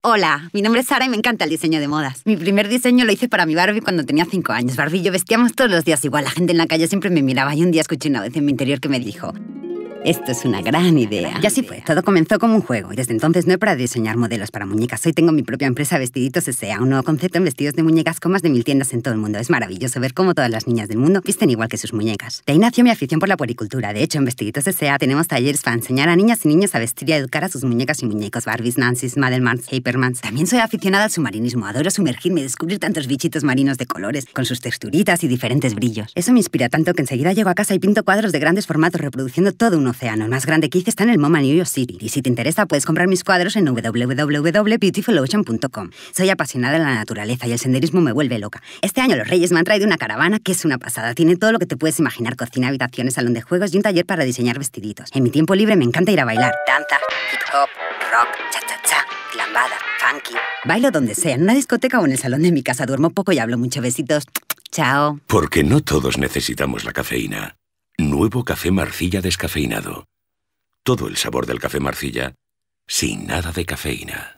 Hola, mi nombre es Sara y me encanta el diseño de modas. Mi primer diseño lo hice para mi Barbie cuando tenía 5 años. Barbie y yo vestíamos todos los días igual. La gente en la calle siempre me miraba y un día escuché una vez en mi interior que me dijo, esto es una gran idea. Y así fue, todo comenzó como un juego y desde entonces no he parado diseñar modelos para muñecas. Hoy tengo mi propia empresa Vestiditos SEA, un nuevo concepto en vestidos de muñecas con más de mil tiendas en todo el mundo. Es maravilloso ver cómo todas las niñas del mundo visten igual que sus muñecas. De ahí nació mi afición por la puericultura. De hecho, en Vestiditos SEA, tenemos talleres para enseñar a niñas y niños a vestir y a educar a sus muñecas y muñecos. Barbies, Nancy's, Madelmans, Hypermans. También soy aficionada al submarinismo. Adoro sumergirme y descubrir tantos bichitos marinos de colores, con sus texturitas y diferentes brillos. Eso me inspira tanto que enseguida llego a casa y pinto cuadros de grandes formatos reproduciendo todo un océano. El más grande que hice está en el MoMA New York City. Y si te interesa, puedes comprar mis cuadros en www.beautifulocean.com. Soy apasionada de la naturaleza y el senderismo me vuelve loca. Este año los Reyes me han traído una caravana que es una pasada. Tiene todo lo que te puedes imaginar. Cocina, habitaciones, salón de juegos y un taller para diseñar vestiditos. En mi tiempo libre me encanta ir a bailar. Danza, hip hop, rock, cha-cha-cha, clambada, funky. Bailo donde sea, en una discoteca o en el salón de mi casa. Duermo poco y hablo mucho. Besitos. Chao. Porque no todos necesitamos la cafeína. Nuevo café marcilla descafeinado. Todo el sabor del café marcilla sin nada de cafeína.